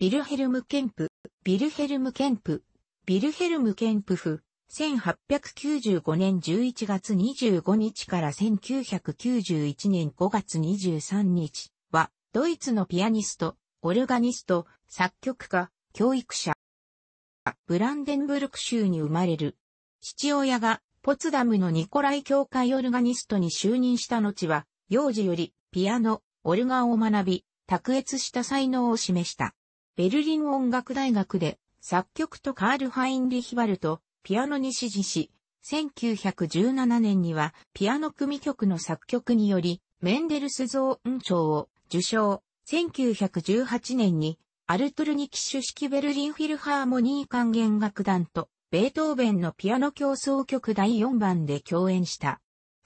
ビルヘルム・ケンプ、ビルヘルム・ケンプ、ビルヘルム・ケンプフ、1895年11月25日から1991年5月23日は、ドイツのピアニスト、オルガニスト、作曲家、教育者。ブランデンブルク州に生まれる。父親がポツダムのニコライ教会オルガニストに就任した後は、幼児よりピアノ、オルガンを学び、卓越した才能を示した。ベルリン音楽大学で作曲とカール・ハインリヒバルト、ピアノに指示し、1917年にはピアノ組曲の作曲により、メンデルスゾーン賞を受賞。1918年にアルトルニキッシュ式ベルリンフィルハーモニー管弦楽団とベートーベンのピアノ競争曲第4番で共演した。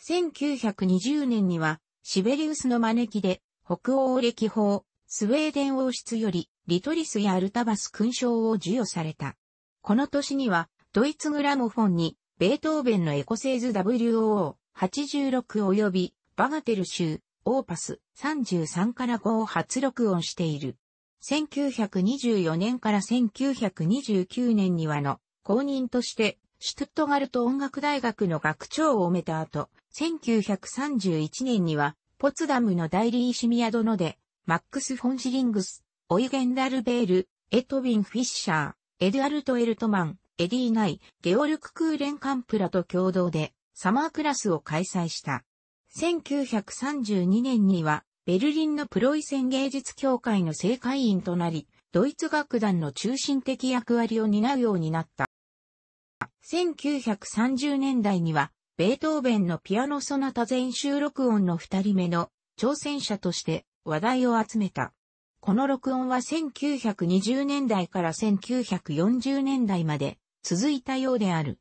1920年にはシベリウスの招きで北欧歴法スウェーデン王室よりリトリスやアルタバス勲章を授与された。この年には、ドイツグラモフォンに、ベートーベンのエコセーズ WO86 及び、バガテル州、オーパス33から5を初録音している。1924年から1929年にはの公認としてシュトゥットガルト音楽大学の学長を埋めた後、1931年にはポツダムの代理医シミヤ殿でマックス・フォンシリングスオイゲンダルベール、エトィン・フィッシャー、エドアルト・エルトマン、エディ・ナイ、ゲオルク・クーレン・カンプラと共同でサマークラスを開催した。1932年にはベルリンのプロイセン芸術協会の正会員となり、ドイツ楽団の中心的役割を担うようになった。1930年代には、ベートーベンのピアノソナタ全集録音の二人目の挑戦者として話題を集めた。この録音は1920年代から1940年代まで続いたようである。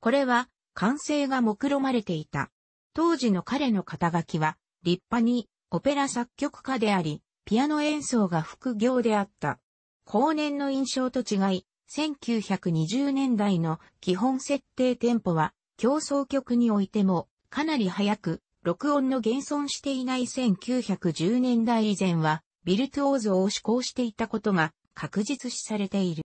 これは、完成が目論まれていた。当時の彼の肩書きは、立派に、オペラ作曲家であり、ピアノ演奏が副業であった。後年の印象と違い、1920年代の基本設定テンポは、競争曲においても、かなり早く、録音の現存していない1910年代以前は、ビルトオーズを施行していたことが確実視されている。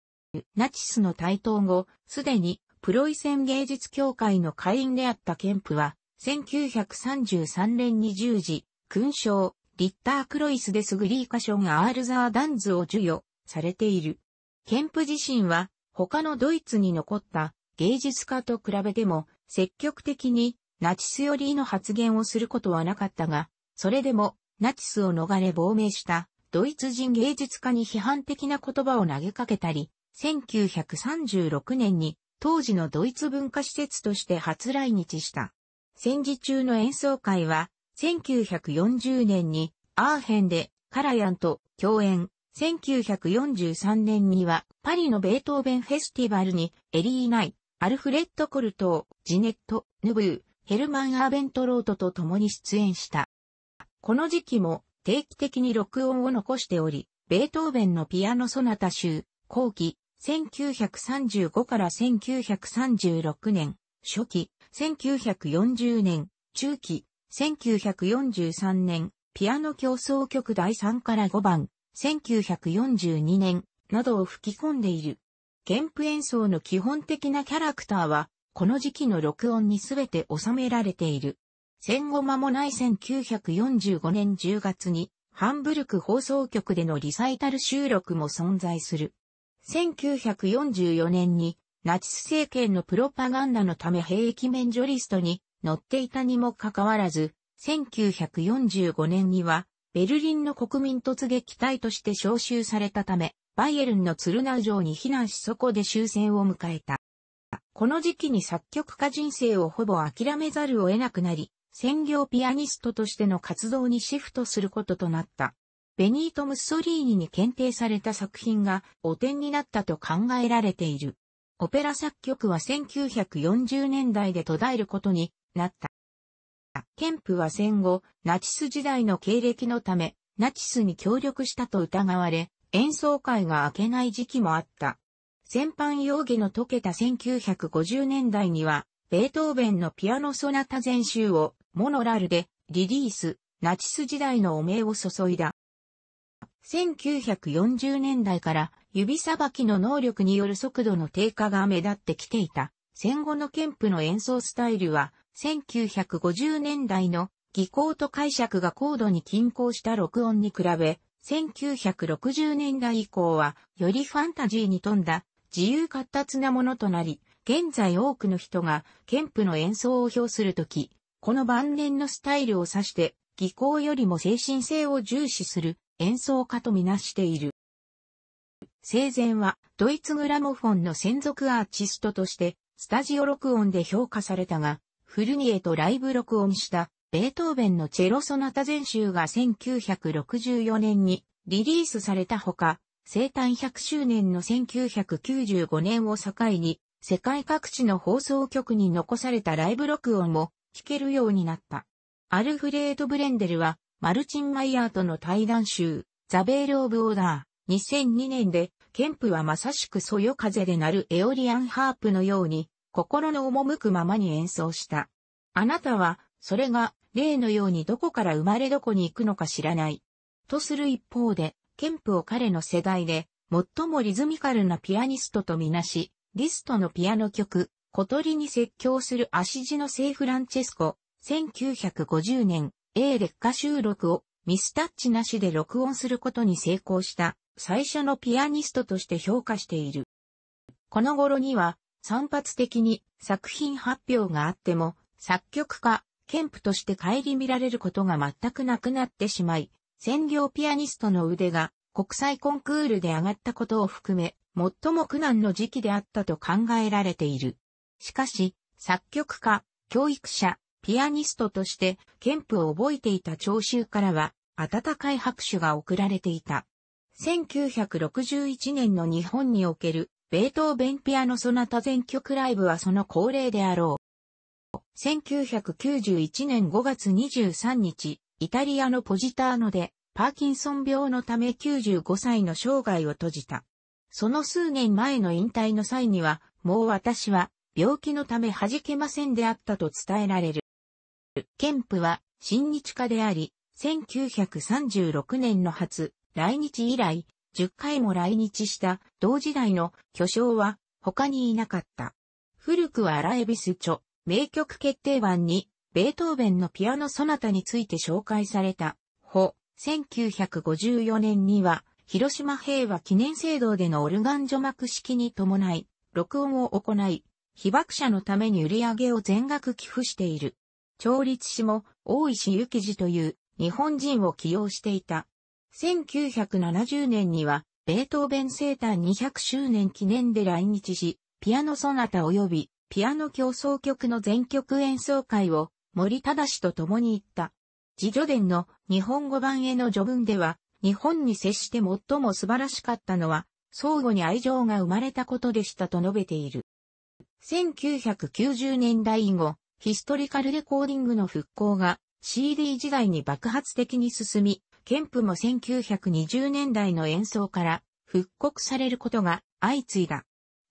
ナチスの台頭後、すでにプロイセン芸術協会の会員であったケンプは、1933年に十字、勲章、リッター・クロイス・デス・グリーカョがアールザー・ダンズを授与されている。ケンプ自身は他のドイツに残った芸術家と比べても積極的にナチス寄りの発言をすることはなかったが、それでもナチスを逃れ亡命したドイツ人芸術家に批判的な言葉を投げかけたり、1936年に当時のドイツ文化施設として初来日した。戦時中の演奏会は、1940年にアーヘンでカラヤンと共演、1943年にはパリのベートーベンフェスティバルにエリー・ナイ、アルフレッド・コルトー、ジネット・ヌブー、ヘルマン・アーベントロートと共に出演した。この時期も定期的に録音を残しており、ベートーベンのピアノソナタ集、後期、1935から1936年、初期、1940年、中期、1943年、ピアノ競争曲第3から5番、1942年、などを吹き込んでいる。原譜演奏の基本的なキャラクターは、この時期の録音にすべて収められている。戦後間もない1945年10月に、ハンブルク放送局でのリサイタル収録も存在する。1944年に、ナチス政権のプロパガンダのため兵役免除リストに載っていたにもかかわらず、1945年には、ベルリンの国民突撃隊として招集されたため、バイエルンのツルナウ城に避難しそこで終戦を迎えた。この時期に作曲家人生をほぼ諦めざるを得なくなり、専業ピアニストとしての活動にシフトすることとなった。ベニート・ムッソリーニに検定された作品が汚点になったと考えられている。オペラ作曲は1940年代で途絶えることになった。ケンプは戦後、ナチス時代の経歴のため、ナチスに協力したと疑われ、演奏会が明けない時期もあった。戦犯容疑の解けた1950年代には、ベートーベンのピアノソナタ全集をモノラルでリリース、ナチス時代の汚名を注いだ。1940年代から指さばきの能力による速度の低下が目立ってきていた。戦後のケンプの演奏スタイルは、1950年代の技巧と解釈が高度に均衡した録音に比べ、1960年代以降は、よりファンタジーに富んだ、自由活達なものとなり、現在多くの人が、ケンプの演奏を表するとき、この晩年のスタイルを指して、技巧よりも精神性を重視する演奏家とみなしている。生前はドイツグラモフォンの専属アーティストとしてスタジオ録音で評価されたが、フルニエとライブ録音したベートーベンのチェロソナタ全集が1964年にリリースされたほか、生誕100周年の1995年を境に、世界各地の放送局に残されたライブ録音も弾けるようになった。アルフレード・ブレンデルは、マルチン・マイヤーとの対談集、ザ・ベール・オブ・オーダー、2002年で、ケンプはまさしくそよ風で鳴るエオリアンハープのように、心の赴くままに演奏した。あなたは、それが、例のようにどこから生まれどこに行くのか知らない。とする一方で、ケンプを彼の世代で、最もリズミカルなピアニストとみなし、リストのピアノ曲、小鳥に説教する足地の聖フランチェスコ、1950年、A 劣化収録をミスタッチなしで録音することに成功した最初のピアニストとして評価している。この頃には散発的に作品発表があっても作曲家、ケンプとして顧みられることが全くなくなってしまい、専業ピアニストの腕が国際コンクールで上がったことを含め、最も苦難の時期であったと考えられている。しかし、作曲家、教育者、ピアニストとして、ケンプを覚えていた聴衆からは、温かい拍手が送られていた。1961年の日本における、ベートーベンピアノソナタ全曲ライブはその恒例であろう。1991年5月23日、イタリアのポジターノで、パーキンソン病のため95歳の生涯を閉じた。その数年前の引退の際には、もう私は病気のため弾けませんであったと伝えられる。ケンプは、新日家であり、1936年の初、来日以来、10回も来日した同時代の巨匠は他にいなかった。古くはラエビス著、名曲決定版に、ベートーベンのピアノソナタについて紹介された、ほ、1954年には、広島平和記念聖堂でのオルガン除幕式に伴い、録音を行い、被爆者のために売り上げを全額寄付している。調律師も大石幸二という日本人を起用していた。1970年には、ベートーベン生誕200周年記念で来日し、ピアノソナタ及びピアノ競争曲の全曲演奏会を森忠と共に行った。自助伝の日本語版への序文では、日本に接して最も素晴らしかったのは、相互に愛情が生まれたことでしたと述べている。1990年代以後、ヒストリカルレコーディングの復興が CD 時代に爆発的に進み、ケンプも1920年代の演奏から復刻されることが相次いだ。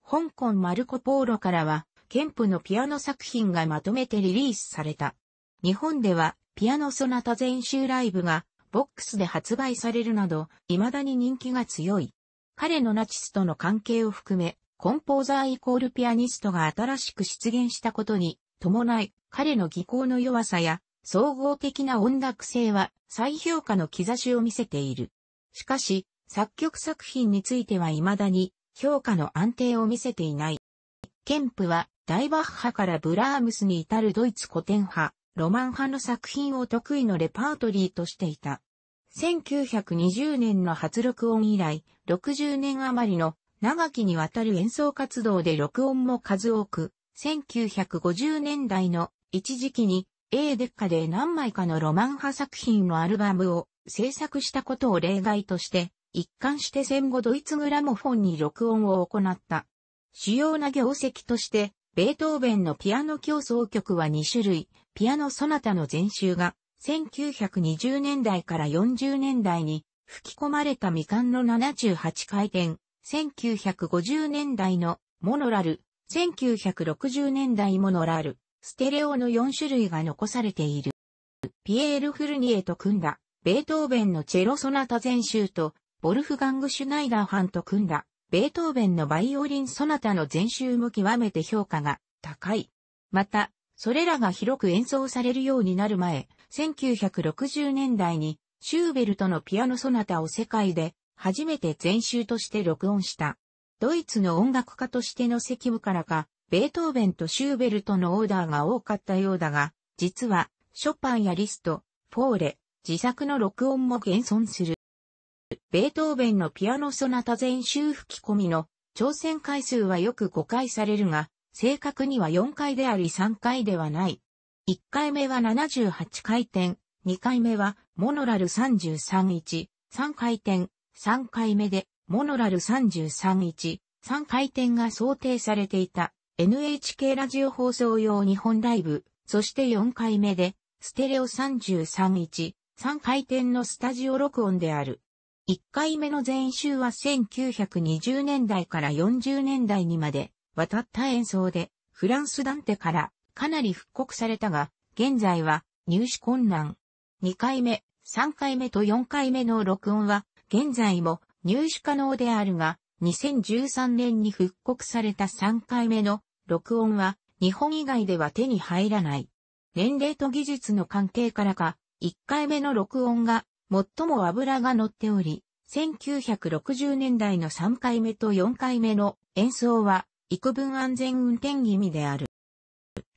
香港マルコ・ポーロからは、ケンプのピアノ作品がまとめてリリースされた。日本では、ピアノソナタ全集ライブが、ボックスで発売されるなど、未だに人気が強い。彼のナチスとの関係を含め、コンポーザーイコールピアニストが新しく出現したことに伴い、彼の技巧の弱さや総合的な音楽性は再評価の兆しを見せている。しかし、作曲作品については未だに評価の安定を見せていない。ケンプは大バッハからブラームスに至るドイツ古典派、ロマン派の作品を得意のレパートリーとしていた。1920年の発録音以来、60年余りの長きにわたる演奏活動で録音も数多く、1950年代の一時期に A デッカで何枚かのロマン派作品のアルバムを制作したことを例外として、一貫して戦後ドイツグラモフォンに録音を行った。主要な業績として、ベートーベンのピアノ競争曲は2種類、ピアノソナタの全集が、1920年代から40年代に吹き込まれた未完の78回転、1950年代のモノラル、1960年代モノラル、ステレオの4種類が残されている。ピエール・フルニエと組んだ、ベートーベンのチェロソナタ全集と、ボルフガング・シュナイダーンと組んだ、ベートーベンのバイオリン・ソナタの全集も極めて評価が高い。また、それらが広く演奏されるようになる前、1960年代に、シューベルトのピアノソナタを世界で初めて全集として録音した。ドイツの音楽家としての責務からか、ベートーベンとシューベルトのオーダーが多かったようだが、実は、ショパンやリスト、フォーレ、自作の録音も現存する。ベートーベンのピアノソナタ全集吹き込みの挑戦回数はよく5回されるが、正確には4回であり3回ではない。1回目は78回転、2回目はモノラル331、3回転、3回目で、モノラル331、3回転が想定されていた NHK ラジオ放送用日本ライブ、そして4回目で、ステレオ331、3回転のスタジオ録音である。1回目の全集は1920年代から40年代にまで渡った演奏で、フランスダンテからかなり復刻されたが、現在は入手困難。2回目、3回目と4回目の録音は現在も入手可能であるが、2013年に復刻された3回目の録音は日本以外では手に入らない。年齢と技術の関係からか、1回目の録音が最も油が乗っており、1960年代の3回目と4回目の演奏は幾分安全運転気味である。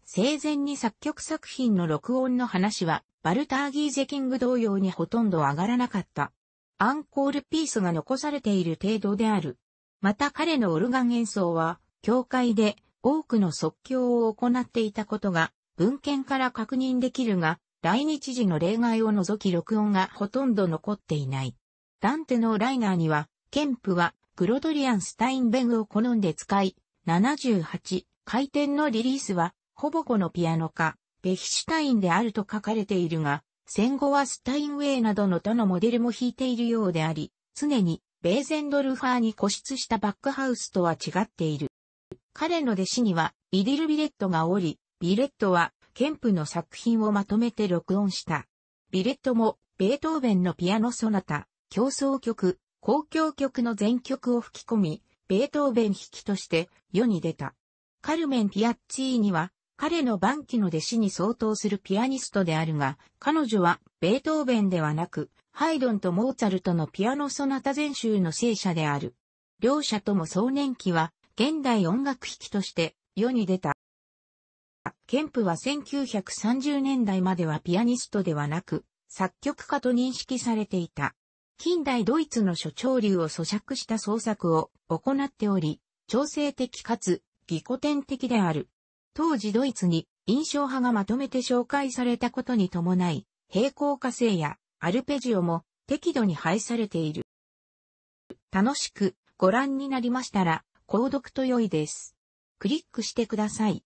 生前に作曲作品の録音の話は、バルターギーゼキング同様にほとんど上がらなかった。アンコールピースが残されている程度である。また彼のオルガン演奏は、教会で多くの即興を行っていたことが、文献から確認できるが、来日時の例外を除き録音がほとんど残っていない。ダンテのライナーには、ケンプは、グロドリアン・スタインベグを好んで使い、78、回転のリリースは、ほぼこのピアノか、ベヒシュタインであると書かれているが、戦後はスタインウェイなどの他のモデルも引いているようであり、常にベーゼンドルファーに固執したバックハウスとは違っている。彼の弟子にはビディル・ビレットがおり、ビレットはケンプの作品をまとめて録音した。ビレットもベートーベンのピアノソナタ、競争曲、公共曲の全曲を吹き込み、ベートーベン弾きとして世に出た。カルメン・ピアッチーには彼の晩期の弟子に相当するピアニストであるが、彼女はベートーベンではなく、ハイドンとモーツァルトのピアノソナタ全集の聖者である。両者とも壮年期は、現代音楽弾きとして世に出た。ケンプは1930年代まではピアニストではなく、作曲家と認識されていた。近代ドイツの諸潮流を咀嚼した創作を行っており、調整的かつ、技古典的である。当時ドイツに印象派がまとめて紹介されたことに伴い、平行火星やアルペジオも適度に配されている。楽しくご覧になりましたら、購読と良いです。クリックしてください。